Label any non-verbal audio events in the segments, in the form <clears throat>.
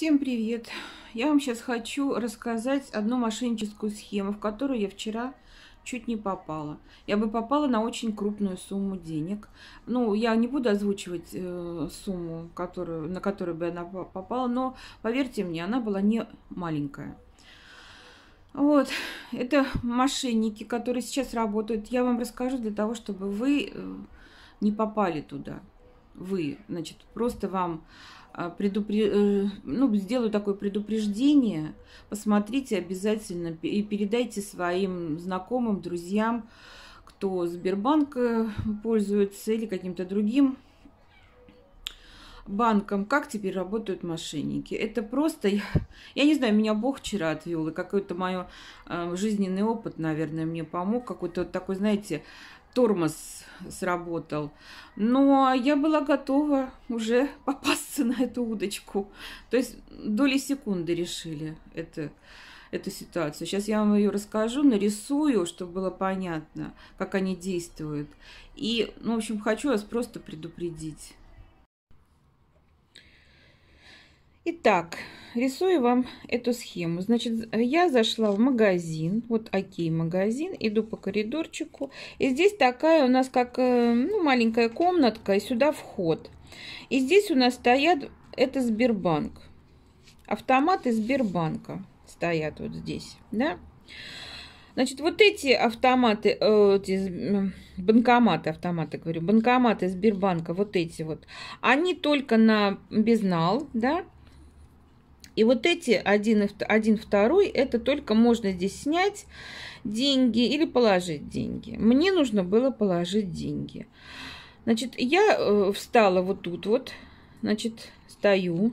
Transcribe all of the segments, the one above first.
Всем привет! Я вам сейчас хочу рассказать одну мошенническую схему, в которую я вчера чуть не попала. Я бы попала на очень крупную сумму денег. Ну, я не буду озвучивать э, сумму, которую, на которую бы она попала, но поверьте мне, она была не маленькая. Вот, это мошенники, которые сейчас работают. Я вам расскажу для того, чтобы вы э, не попали туда. Вы, значит, просто вам а, предупре... Э, ну, сделаю такое предупреждение. Посмотрите обязательно и передайте своим знакомым, друзьям, кто Сбербанк э, пользуется или каким-то другим банком, как теперь работают мошенники. Это просто, я, я не знаю, меня Бог вчера отвел, и какой-то мой э, жизненный опыт, наверное, мне помог, какой-то вот такой, знаете, тормоз сработал. Но я была готова уже <laughs> попасться на эту удочку. То есть доли секунды решили это, эту ситуацию. Сейчас я вам ее расскажу, нарисую, чтобы было понятно, как они действуют. И, ну, в общем, хочу вас просто предупредить. Итак, рисую вам эту схему. Значит, я зашла в магазин, вот окей, магазин, иду по коридорчику. И здесь такая у нас как э, ну, маленькая комнатка, и сюда вход. И здесь у нас стоят, это Сбербанк. Автоматы Сбербанка стоят вот здесь, да? Значит, вот эти автоматы, э, эти банкоматы, автоматы, говорю, банкоматы Сбербанка, вот эти вот, они только на безнал, да, и вот эти один, один второй, это только можно здесь снять деньги или положить деньги. Мне нужно было положить деньги. Значит, я э, встала вот тут вот, значит, стою.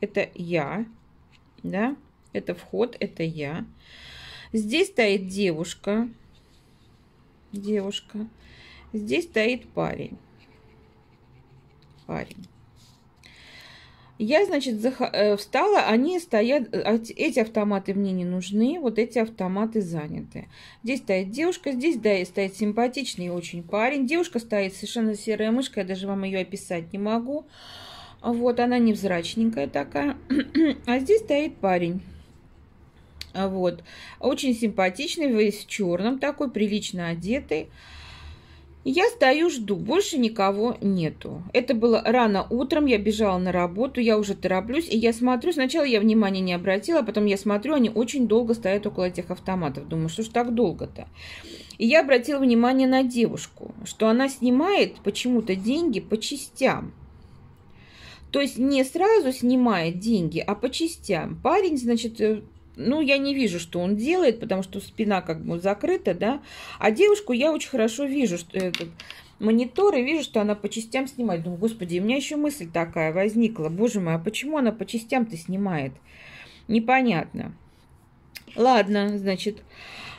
Это я, да, это вход, это я. Здесь стоит девушка, девушка. Здесь стоит парень, парень. Я, значит, э, встала, они стоят, э, а эти автоматы мне не нужны, вот эти автоматы заняты. Здесь стоит девушка, здесь да, стоит симпатичный очень парень. Девушка стоит совершенно серая мышка, я даже вам ее описать не могу. Вот, она невзрачненькая такая. <clears throat> а здесь стоит парень. Вот. Очень симпатичный, весь в черном, такой прилично одетый. Я стою, жду, больше никого нету. Это было рано утром, я бежала на работу, я уже тороплюсь, и я смотрю, сначала я внимания не обратила, а потом я смотрю, они очень долго стоят около этих автоматов. Думаю, что ж так долго-то? И я обратила внимание на девушку, что она снимает почему-то деньги по частям. То есть не сразу снимает деньги, а по частям. Парень, значит, э, ну, я не вижу, что он делает, потому что спина как бы закрыта, да. А девушку я очень хорошо вижу, что этот монитор, и вижу, что она по частям снимает. Думаю, господи, у меня еще мысль такая возникла. Боже мой, а почему она по частям-то снимает? Непонятно. Ладно, значит,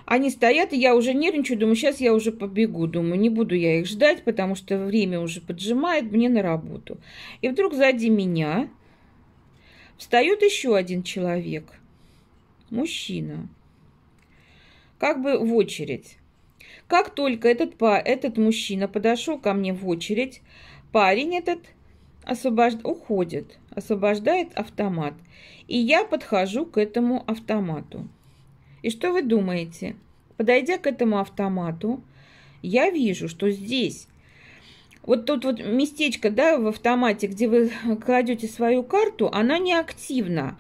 они стоят, и я уже нервничаю, думаю, сейчас я уже побегу, думаю, не буду я их ждать, потому что время уже поджимает мне на работу. И вдруг сзади меня встает еще один человек – мужчина. Как бы в очередь. Как только этот, па, этот мужчина подошел ко мне в очередь, парень этот освобожд... уходит, освобождает автомат. И я подхожу к этому автомату. И что вы думаете? Подойдя к этому автомату, я вижу, что здесь вот тут вот местечко, да, в автомате, где вы <laughs> кладете свою карту, она не активна.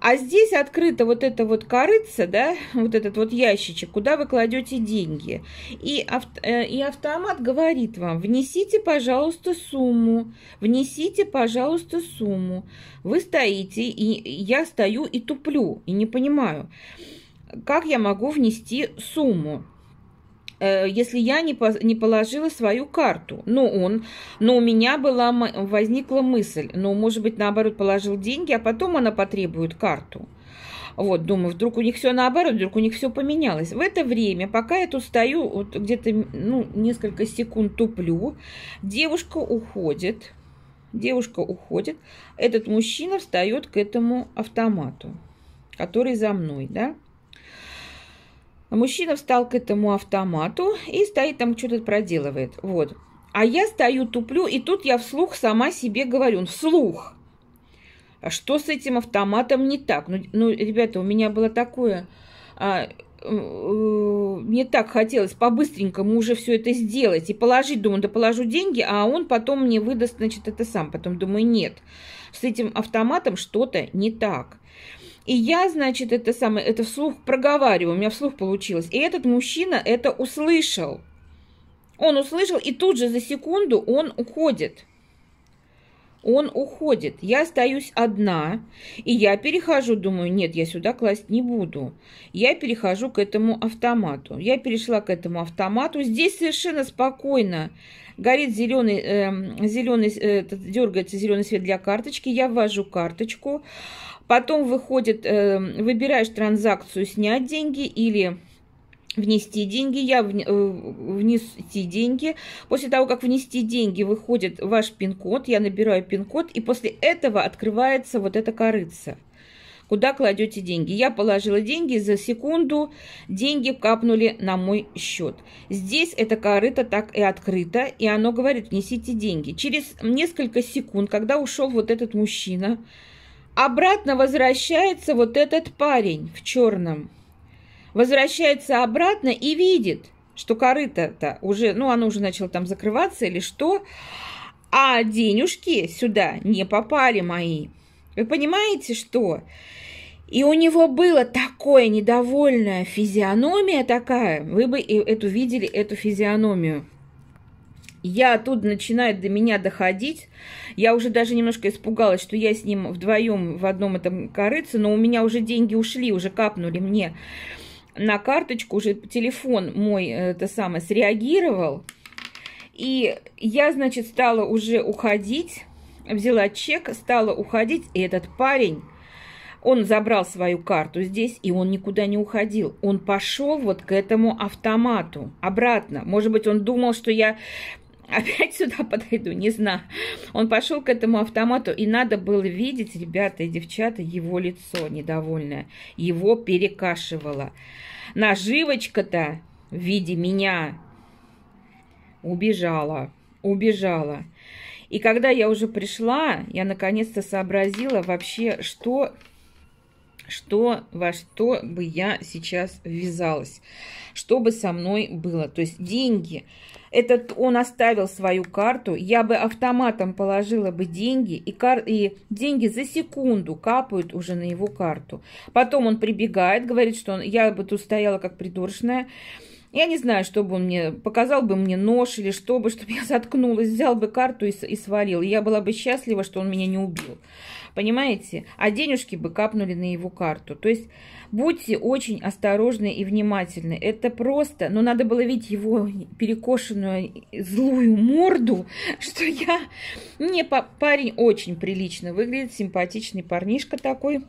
А здесь открыта вот эта вот корыца, да, <laughs> вот этот вот ящичек, куда вы кладете деньги. И, авто, э, и автомат говорит вам, внесите, пожалуйста, сумму, внесите, пожалуйста, сумму. Вы стоите, и я стою и туплю, и не понимаю, как я могу внести сумму. Э, если я не, по, не положила свою карту. Но он, но у меня была, возникла мысль, ну, может быть, наоборот, положил деньги, а потом она потребует карту. Вот, думаю, вдруг у них все наоборот, вдруг у них все поменялось. В это время, пока я тут стою, вот где-то, ну, несколько секунд туплю, девушка уходит, девушка уходит, этот мужчина встает к этому автомату, который за мной, да, а мужчина встал к этому автомату и стоит там, что-то проделывает. Вот. А я стою, туплю, и тут я вслух сама себе говорю, «Ну, вслух. А что с этим автоматом не так? Ну, ну ребята, у меня было такое... А, мне э, так хотелось по-быстренькому уже все это сделать и положить, думаю, да положу деньги, а он потом мне выдаст, значит, это сам. Потом думаю, нет, с этим автоматом что-то не так. И я, значит, это самое, это вслух проговариваю, у меня вслух получилось. И этот мужчина это услышал. Он услышал, и тут же за секунду он уходит. Он уходит. Я остаюсь одна, и я перехожу, думаю, нет, я сюда класть не буду. Я перехожу к этому автомату. Я перешла к этому автомату. Здесь совершенно спокойно горит зеленый, э, зеленый э, дергается зеленый свет для карточки. Я ввожу карточку. Потом выходит, эм, выбираешь транзакцию снять деньги или внести деньги, я э, внести деньги. После того, как внести деньги, выходит ваш пин-код, я набираю пин-код, и после этого открывается вот эта корыца куда кладете деньги. Я положила деньги за секунду, деньги капнули на мой счет. Здесь эта корыта так и открыта, и оно говорит, внесите деньги. Через несколько секунд, когда ушел вот этот мужчина, обратно возвращается вот этот парень в черном. Возвращается обратно и видит, что корыто-то уже, ну, оно уже начало там закрываться или что, а денежки сюда не попали мои. Вы понимаете, что? И у него было такое недовольное физиономия такая. Вы бы эту видели, эту физиономию. Я оттуда начинает до меня доходить. Я уже даже немножко испугалась, что я с ним вдвоем в одном этом корыце, но у меня уже деньги ушли, уже капнули мне на карточку, уже телефон мой э, это самое среагировал. И я, значит, стала уже уходить, взяла чек, стала уходить, и этот парень он забрал свою карту здесь, и он никуда не уходил. Он пошел вот к этому автомату обратно. Может быть, он думал, что я опять сюда <laughs> подойду, не знаю. Он пошел к этому автомату, и надо было видеть, ребята и девчата, его лицо недовольное. Его перекашивало. Наживочка-то в виде меня убежала, убежала. И когда я уже пришла, я наконец-то сообразила вообще, что что, во что бы я сейчас ввязалась, что бы со мной было. То есть деньги. Этот он оставил свою карту, я бы автоматом положила бы деньги, и, кар... и деньги за секунду капают уже на его карту. Потом он прибегает, говорит, что он... я бы тут стояла как придурочная, я не знаю, что бы он мне, показал бы мне нож или что бы, чтобы я заткнулась, взял бы карту и, и свалил. Я была бы счастлива, что он меня не убил понимаете? А денежки бы капнули на его карту. То есть будьте очень осторожны и внимательны. Это просто, ну надо было видеть его перекошенную злую морду, <laughs> что я... не парень очень прилично выглядит, симпатичный парнишка такой.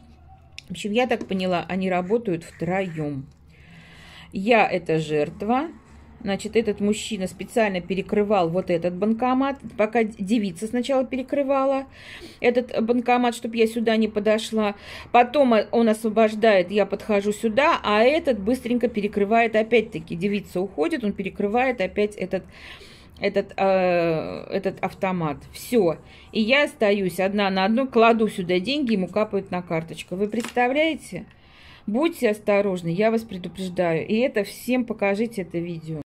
В общем, я так поняла, они работают втроем. Я это жертва, Значит, этот мужчина специально перекрывал вот этот банкомат, пока девица сначала перекрывала этот банкомат, чтобы я сюда не подошла. Потом э, он освобождает, я подхожу сюда, а этот быстренько перекрывает опять-таки. Девица уходит, он перекрывает опять этот этот, э, этот автомат. Все. И я остаюсь одна на одну, кладу сюда деньги, ему капают на карточку. Вы представляете? Будьте осторожны, я вас предупреждаю. И это всем покажите это видео.